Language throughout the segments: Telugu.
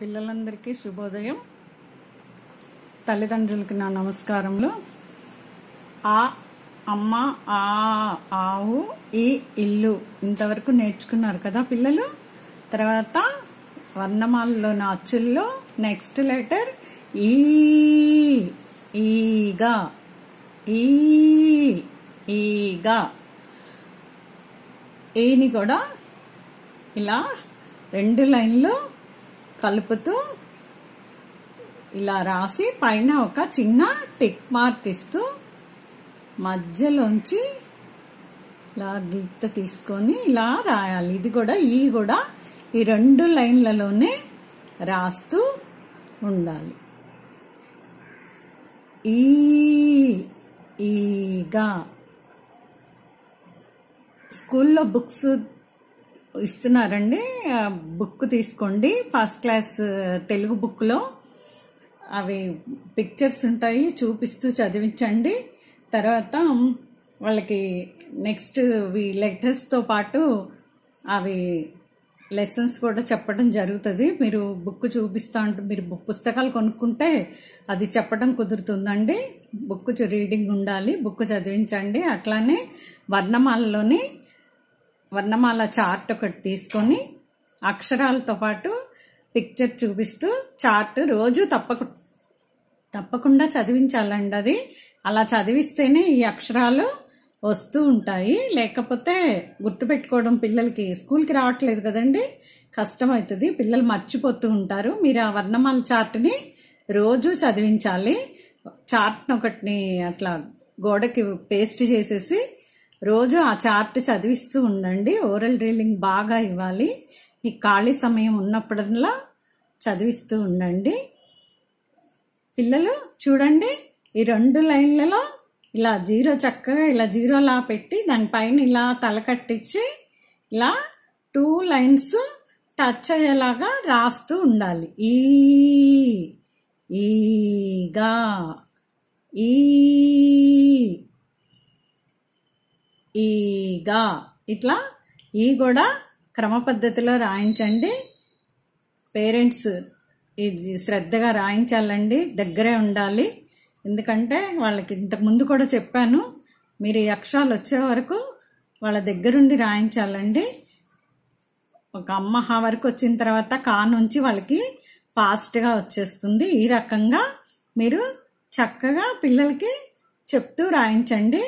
పిల్లలందరికీ శుభోదయం తల్లిదండ్రులకి నా నమస్కారములు ఆ అమ్మ ఆ ఆవు ఈ ఇల్లు ఇంతవరకు నేర్చుకున్నారు కదా పిల్లలు తర్వాత వర్ణమాలలోని అచ్చుల్లో నెక్స్ట్ లెటర్ ఈ ఈగా ఈ ఈగా ఈని కూడా ఇలా రెండు లైన్లు కలుపుతూ ఇలా రాసి పైన ఒక చిన్న టిక్ మార్క్ ఇస్తూ మధ్యలోంచి ఇలా గీత తీసుకొని ఇలా రాయాలి ఇది కూడా ఈ కూడా ఈ రెండు లైన్లలోనే రాస్తూ ఉండాలి ఈ ఈగా స్కూల్లో బుక్స్ ఇస్తున్నారండి బుక్ తీసుకోండి ఫస్ట్ క్లాస్ తెలుగు బుక్లో అవి పిక్చర్స్ ఉంటాయి చూపిస్తూ చదివించండి తర్వాత వాళ్ళకి నెక్స్ట్ లెటర్స్తో పాటు అవి లెసన్స్ కూడా చెప్పడం జరుగుతుంది మీరు బుక్ చూపిస్తా ఉంటే మీరు బుక్ పుస్తకాలు కొనుక్కుంటే అది చెప్పడం కుదురుతుందండి బుక్ రీడింగ్ ఉండాలి బుక్ చదివించండి అట్లానే వర్ణమాలలోని వర్ణమాల చార్ట్ ఒకటి తీసుకొని అక్షరాలతో పాటు పిక్చర్ చూపిస్తూ చార్ట్ రోజు తప్పకు తప్పకుండా చదివించాలండి అది అలా చదివిస్తేనే ఈ అక్షరాలు వస్తూ ఉంటాయి లేకపోతే గుర్తుపెట్టుకోవడం పిల్లలకి స్కూల్కి రావట్లేదు కదండి కష్టమవుతుంది పిల్లలు మర్చిపోతూ ఉంటారు మీరు ఆ వర్ణమాల చార్ట్ని రోజు చదివించాలి చార్ట్ని ఒకటిని అట్లా గోడకి పేస్ట్ చేసేసి రోజు ఆ చార్ట్ చదివిస్తూ ఉండండి ఓరల్ డ్రీలింగ్ బాగా ఇవ్వాలి మీకు ఖాళీ సమయం ఉన్నప్పుడల్లా చదివిస్తూ ఉండండి పిల్లలు చూడండి ఈ రెండు లైన్లలో ఇలా జీరో చక్కగా ఇలా జీరోలా పెట్టి దానిపైన ఇలా తల కట్టించి ఇలా టూ లైన్స్ టచ్ అయ్యేలాగా రాస్తూ ఉండాలి ఈగా ఈ ఈగా ఇట్లా ఈ కూడా క్రమ పద్ధతిలో రాయించండి పేరెంట్స్ ఇది శ్రద్ధగా రాయించాలండి దగ్గరే ఉండాలి ఎందుకంటే వాళ్ళకి ఇంతకు ముందు కూడా చెప్పాను మీరు ఈ అక్షరాలు వచ్చే వరకు వాళ్ళ దగ్గరుండి రాయించాలండి ఒక అమ్మ హా వరకు వచ్చిన తర్వాత కా నుంచి వాళ్ళకి ఫాస్ట్గా వచ్చేస్తుంది ఈ రకంగా మీరు చక్కగా పిల్లలకి చెప్తూ రాయించండి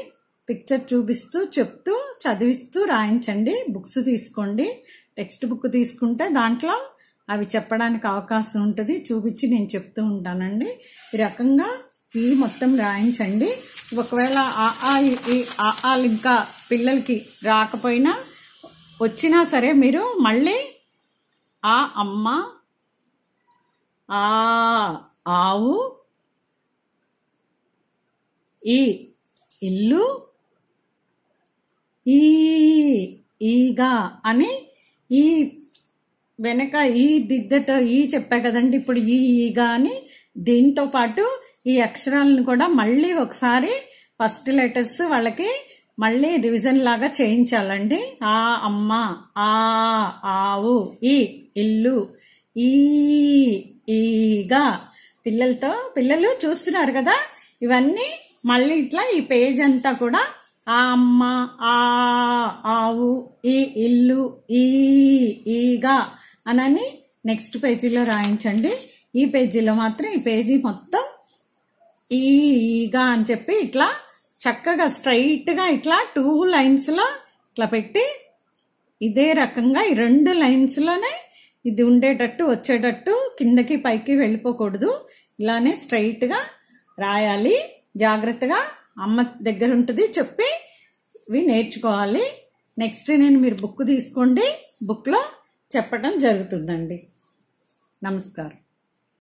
పిక్చర్ చూపిస్తూ చెప్తూ చదివిస్తూ రాయించండి బుక్స్ తీసుకోండి టెక్స్ట్ బుక్ తీసుకుంటే దాంట్లో అవి చెప్పడానికి అవకాశం ఉంటుంది చూపించి నేను చెప్తూ ఉంటానండి ఈ రకంగా ఈ మొత్తం రాయించండి ఒకవేళ ఆ ఆ ఆలు ఇంకా పిల్లలకి రాకపోయినా వచ్చినా సరే మీరు మళ్ళీ ఆ అమ్మ ఆ ఆవు ఈ ఇల్లు ఈ ఈగా అని ఈ వెనక ఈ దిద్దట ఈ చెప్పా కదండి ఇప్పుడు ఈ ఈగా అని దీంతో పాటు ఈ అక్షరాలను కూడా మళ్ళీ ఒకసారి ఫస్ట్ లెటర్స్ వాళ్ళకి మళ్ళీ రివిజన్ లాగా చేయించాలండి ఆ అమ్మ ఆ ఆవు ఈ ఇల్లు ఈ ఈగా పిల్లలతో పిల్లలు చూస్తున్నారు కదా ఇవన్నీ మళ్ళీ ఇట్లా ఈ పేజ్ అంతా కూడా అమ్మ ఆ ఆవు ఈ ఇల్లు ఈ ఈగా అనని నెక్స్ట్ పేజీలో రాయించండి ఈ పేజీలో మాత్రం ఈ పేజీ మొత్తం ఈ ఈగా అని చెప్పి ఇట్లా చక్కగా స్ట్రైట్గా ఇట్లా టూ లైన్స్లో ఇట్లా పెట్టి ఇదే రకంగా ఈ రెండు లైన్స్లోనే ఇది ఉండేటట్టు వచ్చేటట్టు కిందకి పైకి వెళ్ళిపోకూడదు ఇలానే స్ట్రైట్గా రాయాలి జాగ్రత్తగా అమ్మ దగ్గర ఉంటుంది చెప్పి ఇవి నేర్చుకోవాలి నెక్స్ట్ నేను మీరు బుక్ తీసుకోండి బుక్లో చెప్పడం జరుగుతుందండి నమస్కారం